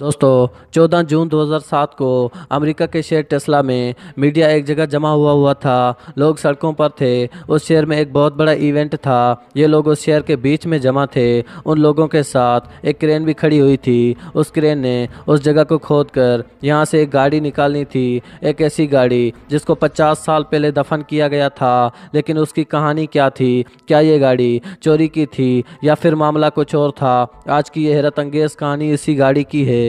दोस्तों 14 जून 2007 को अमेरिका के शेयर टेस्ला में मीडिया एक जगह जमा हुआ हुआ था लोग सड़कों पर थे उस शेयर में एक बहुत बड़ा इवेंट था ये लोग उस शेयर के बीच में जमा थे उन लोगों के साथ एक क्रेन भी खड़ी हुई थी उस क्रेन ने उस जगह को खोद कर यहाँ से एक गाड़ी निकालनी थी एक ऐसी गाड़ी जिसको पचास साल पहले दफन किया गया था लेकिन उसकी कहानी क्या थी क्या ये गाड़ी चोरी की थी या फिर मामला कुछ और था आज की यह हैरत अंगेज़ कहानी इसी गाड़ी की है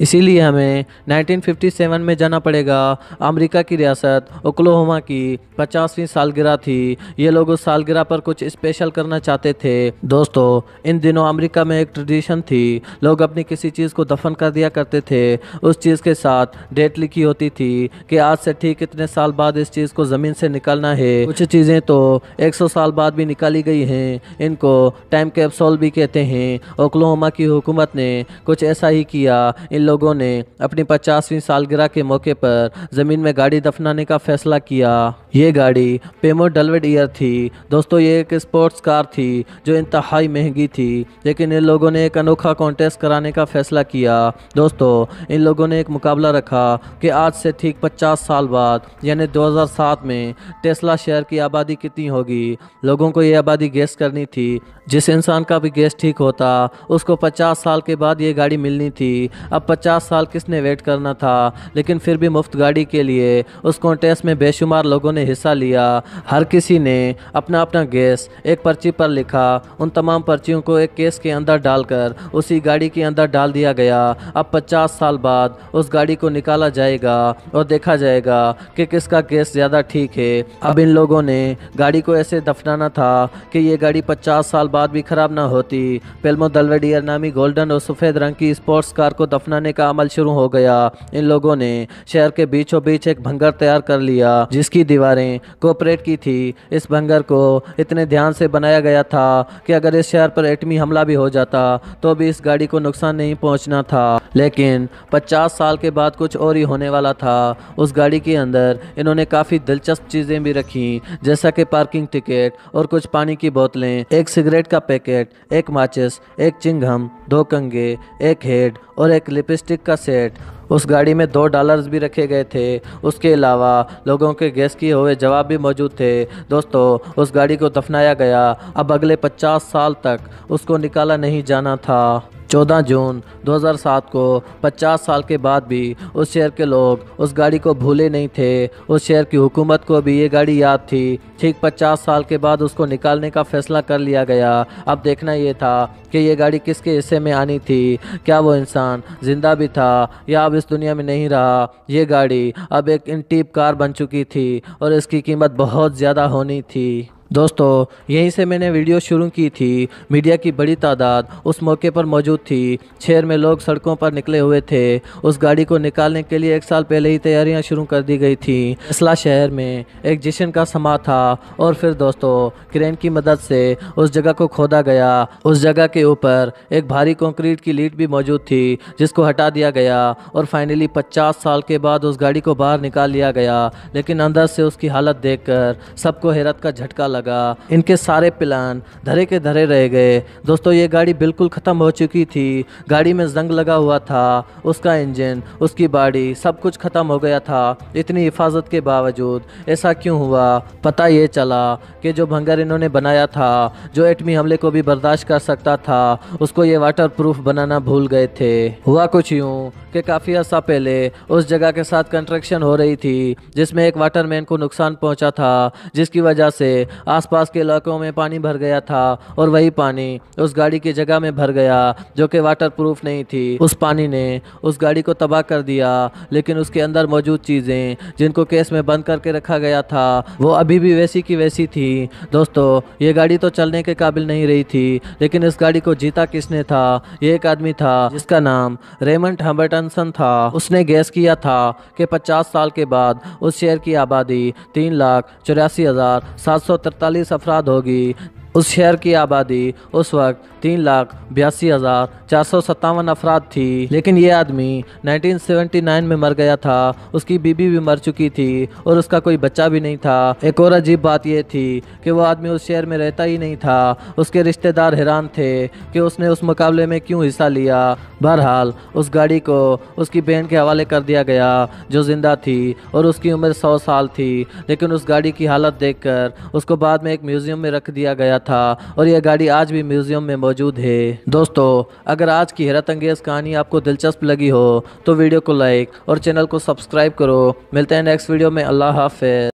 इसीलिए हमें 1957 में जाना पड़ेगा अमेरिका की रियासत ओक्लाहोमा की पचासवीं सालगिरह थी ये लोग उस सालगिरह पर कुछ स्पेशल करना चाहते थे दोस्तों इन दिनों अमेरिका में एक ट्रेडिशन थी लोग अपनी किसी चीज़ को दफन कर दिया करते थे उस चीज़ के साथ डेट लिखी होती थी कि आज से ठीक इतने साल बाद इस चीज़ को ज़मीन से निकालना है कुछ चीज़ें तो एक साल बाद भी निकाली गई हैं इनको टाइम कैप्सोल भी कहते हैं ओक्लाहोमा की हुकूमत ने कुछ ऐसा ही किया इन लोगों ने अपनी पचासवीं सालगिरह के मौके पर ज़मीन में गाड़ी दफनाने का फैसला किया ये गाड़ी पेमो डलवेड ईयर थी दोस्तों ये एक स्पोर्ट्स कार थी जो इंतहाई महंगी थी लेकिन इन लोगों ने एक अनोखा कॉन्टेस्ट कराने का फैसला किया दोस्तों इन लोगों ने एक मुकाबला रखा कि आज से ठीक पचास साल बाद यानी दो में टेस्ला शहर की आबादी कितनी होगी लोगों को ये आबादी गैस करनी थी जिस इंसान का भी गैस ठीक होता उसको 50 साल के बाद ये गाड़ी मिलनी थी अब पचास साल किसने वेट करना था लेकिन फिर भी मुफ्त गाड़ी के लिए उस कॉन्टेस्ट में बेशुमार लोगों ने हिस्सा लिया हर किसी ने अपना अपना गैस एक पर्ची पर लिखा उन तमाम पर्चियों को एक केस के अंदर डालकर उसी गाड़ी के अंदर डाल दिया गया अब पचास साल बाद उस गाड़ी को निकाला जाएगा और देखा जाएगा कि किसका गैस ज़्यादा ठीक है अब इन लोगों ने गाड़ी को ऐसे दफनाना था कि ये गाड़ी पचास साल बाद भी ख़राब ना होती पेलमो दलवेडियर नामी गोल्डन और सफ़ेद रंग की स्पोर्ट्स कार को दफनाने बनाने का अमल शुरू हो गया इन लोगों ने शहर के बीचों बीच एक भंगर तैयार कर लिया जिसकी दीवारें कोऑपरेट की थी इस भंगर को इतने ध्यान से बनाया गया था कि अगर इस शहर पर एटमी हमला भी हो जाता तो भी इस गाड़ी को नुकसान नहीं पहुंचना था लेकिन 50 साल के बाद कुछ और ही होने वाला था उस गाड़ी के अंदर इन्होंने काफ़ी दिलचस्प चीज़ें भी रखी जैसा कि पार्किंग टिकट और कुछ पानी की बोतलें एक सिगरेट का पैकेट एक माचिस एक चिंगम दो कंगे एक हेड और एक लिपस्टिक का सेट उस गाड़ी में दो डॉलर्स भी रखे गए थे उसके अलावा लोगों के गैस किए हुए जवाब भी मौजूद थे दोस्तों उस गाड़ी को दफनाया गया अब अगले 50 साल तक उसको निकाला नहीं जाना था 14 जून 2007 को 50 साल के बाद भी उस शहर के लोग उस गाड़ी को भूले नहीं थे उस शहर की हुकूमत को भी ये गाड़ी याद थी ठीक 50 साल के बाद उसको निकालने का फैसला कर लिया गया अब देखना ये था कि ये गाड़ी किसके हिस्से में आनी थी क्या वो इंसान ज़िंदा भी था या अब इस दुनिया में नहीं रहा यह गाड़ी अब एक इंटीप कार बन चुकी थी और इसकी कीमत बहुत ज़्यादा होनी थी दोस्तों यहीं से मैंने वीडियो शुरू की थी मीडिया की बड़ी तादाद उस मौके पर मौजूद थी शहर में लोग सड़कों पर निकले हुए थे उस गाड़ी को निकालने के लिए एक साल पहले ही तैयारियां शुरू कर दी गई थी इसला शहर में एक जश्न का समा था और फिर दोस्तों क्रेन की मदद से उस जगह को खोदा गया उस जगह के ऊपर एक भारी कंक्रीट की लीड भी मौजूद थी जिसको हटा दिया गया और फाइनली पचास साल के बाद उस गाड़ी को बाहर निकाल लिया गया लेकिन अंदर से उसकी हालत देख सबको हैरत का झटका लगा लगा इनके सारे प्लान धरे के धरे रह गए दोस्तों ये गाड़ी बिल्कुल ख़त्म हो चुकी थी गाड़ी में जंग लगा हुआ था उसका इंजन उसकी बाड़ी सब कुछ ख़त्म हो गया था इतनी हिफाजत के बावजूद ऐसा क्यों हुआ पता ये चला कि जो भंगर इन्होंने बनाया था जो एटमी हमले को भी बर्दाश्त कर सकता था उसको ये वाटर प्रूफ बनाना भूल गए थे हुआ कुछ यूँ कि काफ़ी अर्सा पहले उस जगह के साथ कंस्ट्रक्शन हो रही थी जिसमें एक वाटरमैन को नुकसान पहुंचा था जिसकी वजह से आसपास के इलाकों में पानी भर गया था और वही पानी उस गाड़ी की जगह में भर गया जो कि वाटर प्रूफ नहीं थी उस पानी ने उस गाड़ी को तबाह कर दिया लेकिन उसके अंदर मौजूद चीज़ें जिनको केस में बंद करके रखा गया था वो अभी भी वैसी की वैसी थी दोस्तों ये गाड़ी तो चलने के काबिल नहीं रही थी लेकिन इस गाड़ी को जीता किसने था ये एक आदमी था जिसका नाम रेमंड हम्बर्टनसन था उसने गैस किया था कि पचास साल के बाद उस शहर की आबादी तीन लाख चौरासी हज़ार सात सौ इकतालीस अफराद होगी उस शहर की आबादी उस वक्त तीन लाख बयासी हज़ार चार सौ सत्तावन अफराद थी लेकिन ये आदमी 1979 में मर गया था उसकी बीबी भी मर चुकी थी और उसका कोई बच्चा भी नहीं था एक और अजीब बात यह थी कि वो आदमी उस शहर में रहता ही नहीं था उसके रिश्तेदार हैरान थे कि उसने उस मुकाबले में क्यों हिस्सा लिया बहरहाल उस गाड़ी को उसकी बहन के हवाले कर दिया गया जो जिंदा थी और उसकी उम्र सौ साल थी लेकिन उस गाड़ी की हालत देख उसको बाद में एक म्यूज़ियम में रख दिया गया था और यह गाड़ी आज भी म्यूजियम में मौजूद है दोस्तों अगर आज की हैरत अंगेज कहानी आपको दिलचस्प लगी हो तो वीडियो को लाइक और चैनल को सब्सक्राइब करो मिलते हैं नेक्स्ट वीडियो में अल्लाह हाफिज